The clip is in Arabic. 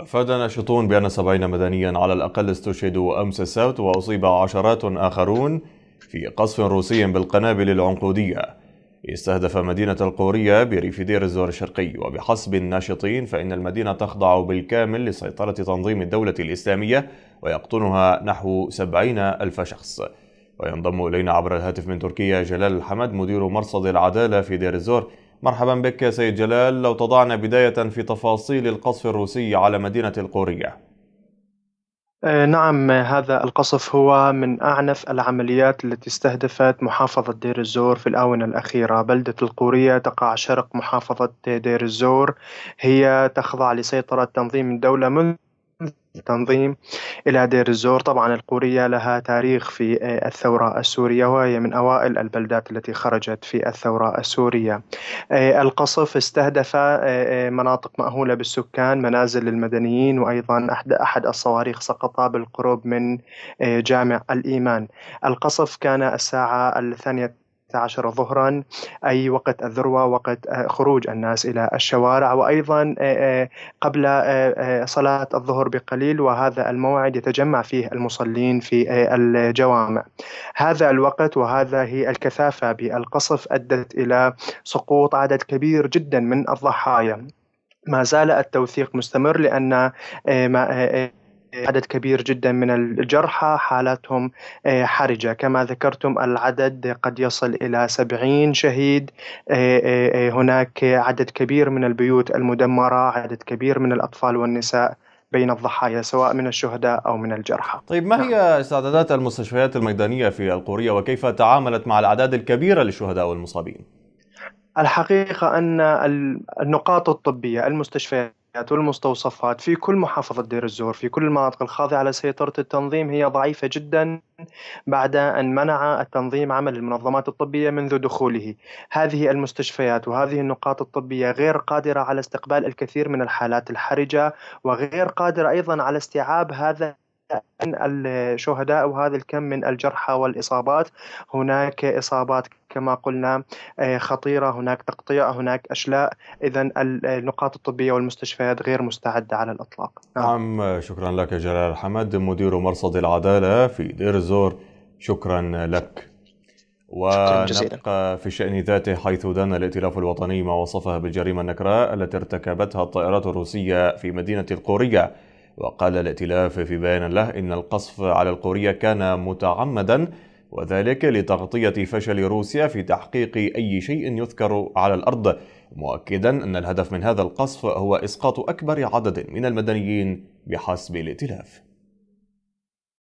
أفاد ناشطون بأن سبعين مدنيا على الأقل استشهدوا أمس السبت وأصيب عشرات آخرون في قصف روسي بالقنابل العنقودية استهدف مدينة القورية بريف دير الزور الشرقي وبحسب الناشطين فإن المدينة تخضع بالكامل لسيطرة تنظيم الدولة الإسلامية ويقطنها نحو سبعين ألف شخص وينضم إلينا عبر الهاتف من تركيا جلال الحمد مدير مرصد العدالة في دير الزور مرحبا بك يا سيد جلال لو تضعنا بداية في تفاصيل القصف الروسي على مدينة القورية آه، نعم هذا القصف هو من أعنف العمليات التي استهدفت محافظة دير الزور في الآونة الأخيرة بلدة القورية تقع شرق محافظة دير الزور هي تخضع لسيطرة تنظيم الدولة منذ التنظيم إلى دير الزور طبعا القورية لها تاريخ في آه، الثورة السورية وهي من أوائل البلدات التي خرجت في الثورة السورية آه، القصف استهدف آه، مناطق مأهولة بالسكان منازل للمدنيين وأيضا أحد الصواريخ سقط بالقرب من جامع الإيمان القصف كان الساعة الثانية عشر ظهرا أي وقت الذروة وقت آه، خروج الناس إلى الشوارع وأيضا آه، آه، قبل صلاة الظهر بقليل وهذا الموعد يتجمع فيه المصلين في الجوامع هذا الوقت وهذه الكثافة بالقصف أدت إلى سقوط عدد كبير جدا من الضحايا ما زال التوثيق مستمر لأن ما إيه. عدد كبير جدا من الجرحى حالاتهم إيه، حرجة كما ذكرتم العدد قد يصل إلى سبعين شهيد إيه، هناك عدد كبير من البيوت المدمرة عدد كبير من الأطفال والنساء بين الضحايا سواء من الشهداء أو من الجرحى طيب ما هي نعم. استعدادات المستشفيات الميدانية في القورية وكيف تعاملت مع الأعداد الكبيرة للشهداء والمصابين؟ الحقيقة أن النقاط الطبية المستشفيات والمستوصفات في كل محافظة دير الزور في كل المناطق الخاضعة على سيطرة التنظيم هي ضعيفة جدا بعد أن منع التنظيم عمل المنظمات الطبية منذ دخوله هذه المستشفيات وهذه النقاط الطبية غير قادرة على استقبال الكثير من الحالات الحرجة وغير قادرة أيضا على استيعاب هذا من الشهداء وهذا الكم من الجرحى والإصابات هناك إصابات كما قلنا آه، خطيرة هناك تقطيع هناك أشلاء إذا النقاط الطبية والمستشفيات غير مستعدة على الإطلاق نعم, نعم، شكرا لك جلال حمد مدير مرصد العدالة في دير الزور شكرا لك ونبقى في الشأن ذاته حيث دان الائتلاف الوطني ما وصفها بالجريمة النكراء التي ارتكبتها الطائرات الروسية في مدينة القورية وقال الائتلاف في بيان له إن القصف على القورية كان متعمدا وذلك لتغطية فشل روسيا في تحقيق أي شيء يذكر على الأرض مؤكدا أن الهدف من هذا القصف هو إسقاط أكبر عدد من المدنيين بحسب الائتلاف